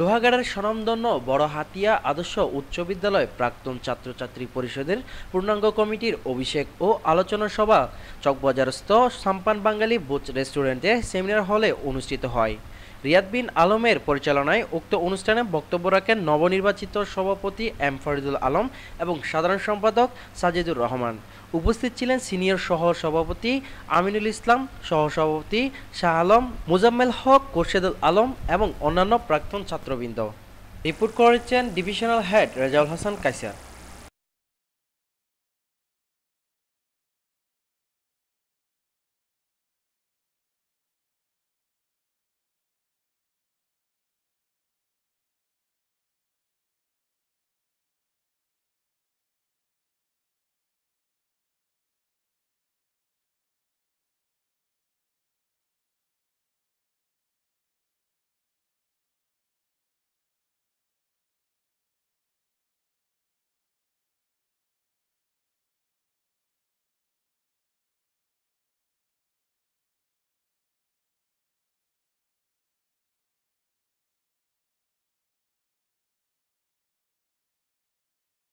লোহাগাড়ের স্বনামধন্য বড় হাতিয়া আদর্শ উচ্চ বিদ্যালয় প্রাক্তন ছাত্রছাত্রী পরিষদের পূর্ণাঙ্গ কমিটির অভিষেক ও আলোচনা সভা চকবাজারস্থ সাম্পান বাঙালি বুচ রেস্টুরেন্টে সেমিনার হলে অনুষ্ঠিত হয় রিয়াদ বিন আলমের পরিচালনায় উক্ত অনুষ্ঠানে বক্তব্য রাখেন নবনির্বাচিত সভাপতি এম ফরিদুল আলম এবং সাধারণ সম্পাদক সাজিদুর রহমান উপস্থিত ছিলেন সিনিয়র সহ সভাপতি আমিনুল ইসলাম সহ সভাপতি শাহ আলম মোজাম্মেল হক খোরশেদুল আলম এবং অন্যান্য প্রাক্তন ছাত্রবৃন্দ রিপোর্ট করেছেন ডিভিশনাল হেড রেজাউল হাসান কাইসার